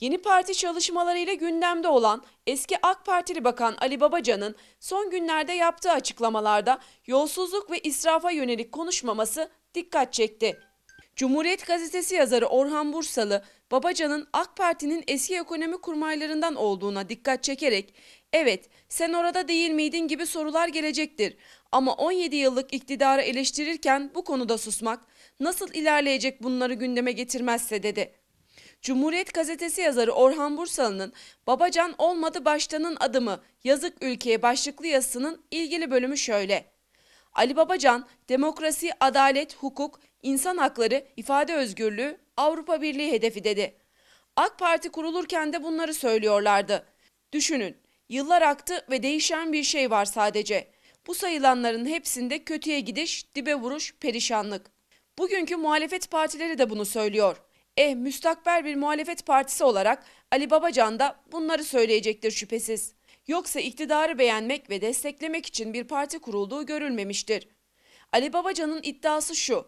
Yeni parti çalışmalarıyla gündemde olan eski AK Partili Bakan Ali Babacan'ın son günlerde yaptığı açıklamalarda yolsuzluk ve israfa yönelik konuşmaması dikkat çekti. Cumhuriyet gazetesi yazarı Orhan Bursalı, Babacan'ın AK Parti'nin eski ekonomi kurmaylarından olduğuna dikkat çekerek, "Evet, sen orada değil miydin?" gibi sorular gelecektir. Ama 17 yıllık iktidarı eleştirirken bu konuda susmak nasıl ilerleyecek bunları gündeme getirmezse dedi. Cumhuriyet gazetesi yazarı Orhan Bursalı'nın Babacan olmadı baştanın adımı yazık ülkeye başlıklı yazısının ilgili bölümü şöyle. Ali Babacan demokrasi, adalet, hukuk, insan hakları, ifade özgürlüğü Avrupa Birliği hedefi dedi. AK Parti kurulurken de bunları söylüyorlardı. Düşünün yıllar aktı ve değişen bir şey var sadece. Bu sayılanların hepsinde kötüye gidiş, dibe vuruş, perişanlık. Bugünkü muhalefet partileri de bunu söylüyor. E, müstakbel bir muhalefet partisi olarak Ali Babacan da bunları söyleyecektir şüphesiz. Yoksa iktidarı beğenmek ve desteklemek için bir parti kurulduğu görülmemiştir. Ali Babacan'ın iddiası şu.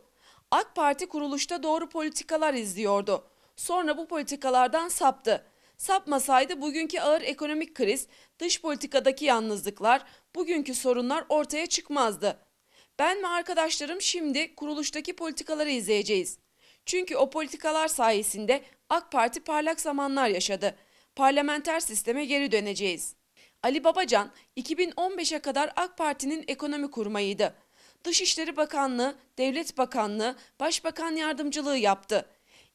AK Parti kuruluşta doğru politikalar izliyordu. Sonra bu politikalardan saptı. Sapmasaydı bugünkü ağır ekonomik kriz, dış politikadaki yalnızlıklar, bugünkü sorunlar ortaya çıkmazdı. Ben ve arkadaşlarım şimdi kuruluştaki politikaları izleyeceğiz. Çünkü o politikalar sayesinde AK Parti parlak zamanlar yaşadı. Parlamenter sisteme geri döneceğiz. Ali Babacan 2015'e kadar AK Parti'nin ekonomi kurmayıydı. Dışişleri Bakanlığı, Devlet Bakanlığı, Başbakan Yardımcılığı yaptı.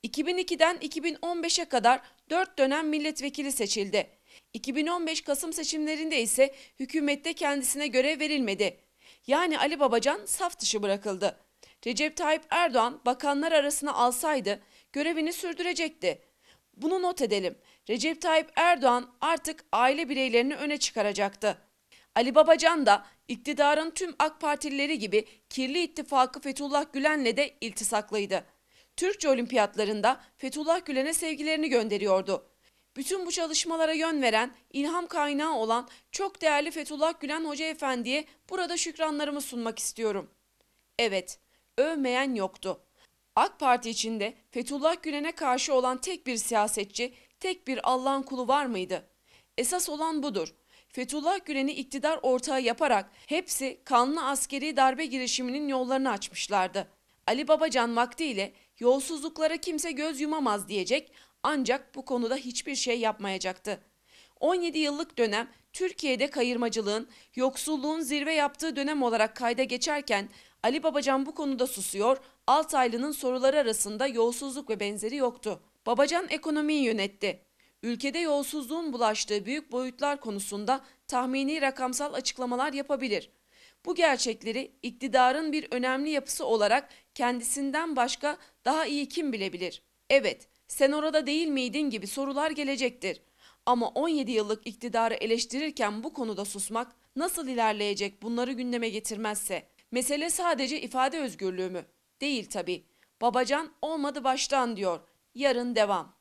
2002'den 2015'e kadar 4 dönem milletvekili seçildi. 2015 Kasım seçimlerinde ise hükümette kendisine görev verilmedi. Yani Ali Babacan saf dışı bırakıldı. Recep Tayyip Erdoğan bakanlar arasına alsaydı görevini sürdürecekti. Bunu not edelim. Recep Tayyip Erdoğan artık aile bireylerini öne çıkaracaktı. Ali Babacan da iktidarın tüm AK Partilileri gibi kirli ittifakı Fethullah Gülen'le de iltisaklıydı. Türkçe olimpiyatlarında Fethullah Gülen'e sevgilerini gönderiyordu. Bütün bu çalışmalara yön veren, ilham kaynağı olan çok değerli Fethullah Gülen Hoca Efendi'ye burada şükranlarımı sunmak istiyorum. Evet, övmeyen yoktu. AK Parti içinde Fethullah Gülen'e karşı olan tek bir siyasetçi, tek bir Allah'ın kulu var mıydı? Esas olan budur. Fethullah Gülen'i iktidar ortağı yaparak hepsi kanlı askeri darbe girişiminin yollarını açmışlardı. Ali Babacan vaktiyle yolsuzluklara kimse göz yumamaz diyecek ancak bu konuda hiçbir şey yapmayacaktı. 17 yıllık dönem Türkiye'de kayırmacılığın, yoksulluğun zirve yaptığı dönem olarak kayda geçerken Ali Babacan bu konuda susuyor, Altaylı'nın soruları arasında yolsuzluk ve benzeri yoktu. Babacan ekonomiyi yönetti. Ülkede yolsuzluğun bulaştığı büyük boyutlar konusunda tahmini rakamsal açıklamalar yapabilir. Bu gerçekleri iktidarın bir önemli yapısı olarak kendisinden başka daha iyi kim bilebilir? Evet, sen orada değil miydin gibi sorular gelecektir. Ama 17 yıllık iktidarı eleştirirken bu konuda susmak nasıl ilerleyecek bunları gündeme getirmezse? Mesele sadece ifade özgürlüğü mü? Değil tabii. Babacan olmadı baştan diyor. Yarın devam.